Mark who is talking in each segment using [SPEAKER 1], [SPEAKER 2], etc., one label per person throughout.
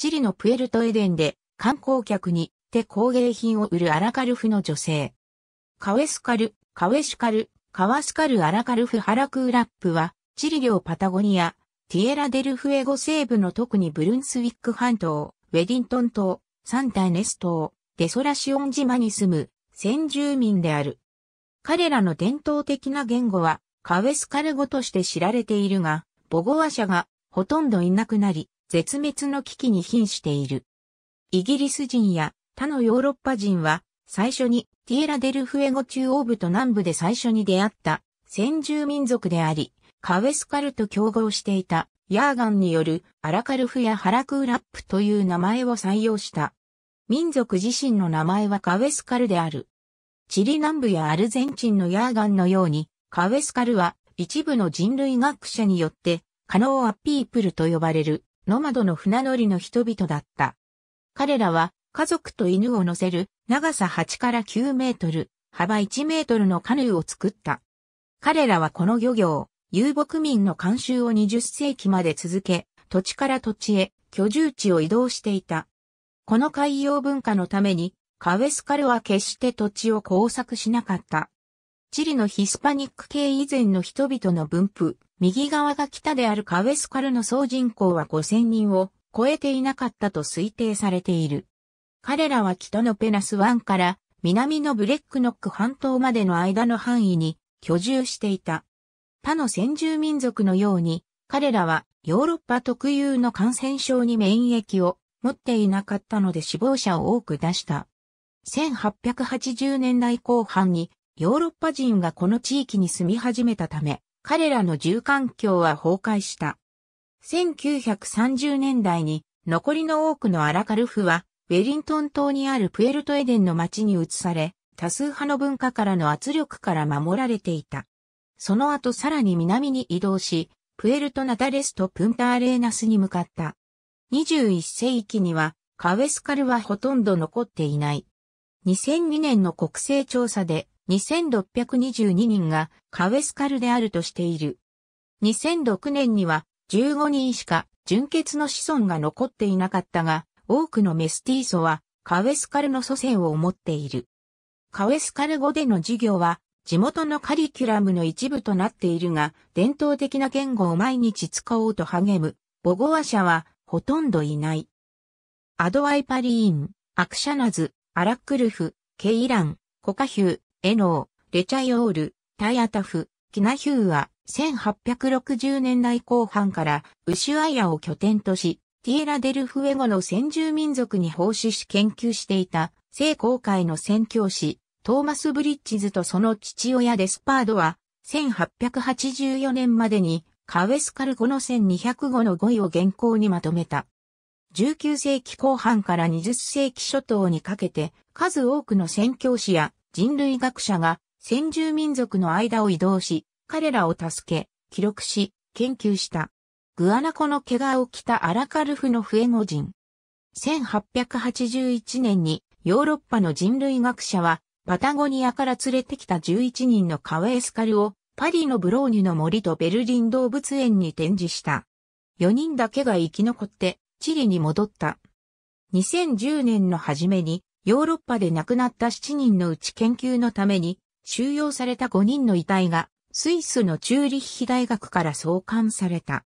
[SPEAKER 1] チリのプエルトエデンで観光客に手工芸品を売るアラカルフの女性。カウェスカル、カウェシカル、カワスカルアラカルフハラクーラップは、チリ領パタゴニア、ティエラデルフエゴ西部の特にブルンスウィック半島、ウェディントン島、サンタネス島、デソラシオン島に住む先住民である。彼らの伝統的な言語はカウェスカル語として知られているが、ボゴワ社がほとんどいなくなり、絶滅の危機に瀕している。イギリス人や他のヨーロッパ人は最初にティエラデルフエゴ中央部と南部で最初に出会った先住民族であり、カウェスカルと競合していたヤーガンによるアラカルフやハラクーラップという名前を採用した。民族自身の名前はカウェスカルである。チリ南部やアルゼンチンのヤーガンのように、カウェスカルは一部の人類学者によって、カノーアピープルと呼ばれるノマドの船乗りの人々だった。彼らは家族と犬を乗せる長さ8から9メートル、幅1メートルのカヌーを作った。彼らはこの漁業、遊牧民の慣習を20世紀まで続け、土地から土地へ居住地を移動していた。この海洋文化のために、カウェスカルは決して土地を工作しなかった。チリのヒスパニック系以前の人々の分布、右側が北であるカウェスカルの総人口は5000人を超えていなかったと推定されている。彼らは北のペナス湾から南のブレックノック半島までの間の範囲に居住していた。他の先住民族のように、彼らはヨーロッパ特有の感染症に免疫を持っていなかったので死亡者を多く出した。1880年代後半にヨーロッパ人がこの地域に住み始めたため、彼らの住環境は崩壊した。1930年代に残りの多くのアラカルフはウェリントン島にあるプエルトエデンの町に移され、多数派の文化からの圧力から守られていた。その後さらに南に移動し、プエルトナタレスとプンターレーナスに向かった。21世紀にはカウェスカルはほとんど残っていない。2002年の国勢調査で2622人がカウェスカルであるとしている。2006年には15人しか純血の子孫が残っていなかったが、多くのメスティーソはカウェスカルの祖先を持っている。カウェスカル語での授業は地元のカリキュラムの一部となっているが、伝統的な言語を毎日使おうと励む、ボゴワ社はほとんどいない。アドワイパリーン、アクシャナズ、アラックルフ、ケイラン、コカヒュー、エノー、レチャイオール、タイアタフ、キナヒューは1860年代後半からウシュアイアを拠点とし、ティエラ・デル・フエゴの先住民族に奉仕し研究していた聖公会の宣教師、トーマス・ブリッジズとその父親デスパードは、1884年までにカウェスカル語の1200語の語彙を原稿にまとめた。19世紀後半から20世紀初頭にかけて、数多くの宣教師や人類学者が先住民族の間を移動し、彼らを助け、記録し、研究した。グアナコの怪我を着たアラカルフのフエゴ人。1881年にヨーロッパの人類学者はパタゴニアから連れてきた11人のカウエスカルをパリのブローニュの森とベルリン動物園に展示した。4人だけが生き残ってチリに戻った。2010年の初めにヨーロッパで亡くなった7人のうち研究のために収容された5人の遺体がスイスのチューリッヒ大学から送還された。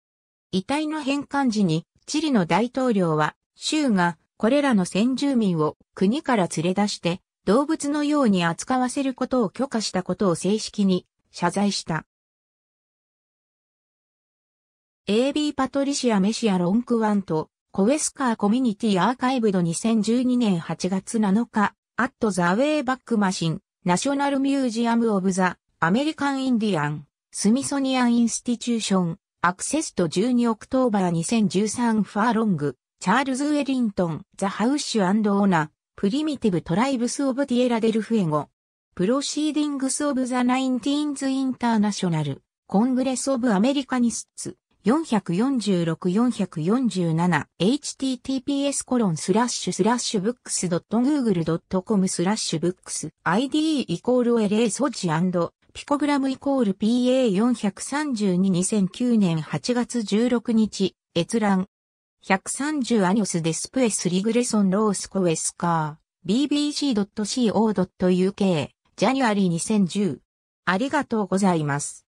[SPEAKER 1] 遺体の返還時にチリの大統領は州がこれらの先住民を国から連れ出して動物のように扱わせることを許可したことを正式に謝罪した。AB パトリシア・メシア・ロンクワントコウェスカーコミュニティアーカイブド2012年8月7日、アットザウェイバックマシン、ナショナルミュージアムオブザ、アメリカンインディアン、スミソニアンインスティチューション、アクセスと12オクトーバー2013ファーロング、チャールズ・ウェリントン、ザ・ハウッシュオーナ、プリミティブ・トライブス・オブ・ティエラ・デルフエゴ、プロシーディングス・オブ・ザ・ナインティーンズ・インターナショナル、コングレス・オブ・アメリカニスツ、446-447https コロンスラッシュスラッシュブックス .google.com スラッシュブックス ID イコール LA ソジピコグラムイコール PA432-2009 年8月16日閲覧130アニオスデスプエスリグレソンロースコエスカー bbc.co.uk ジャニュアリー2010ありがとうございます。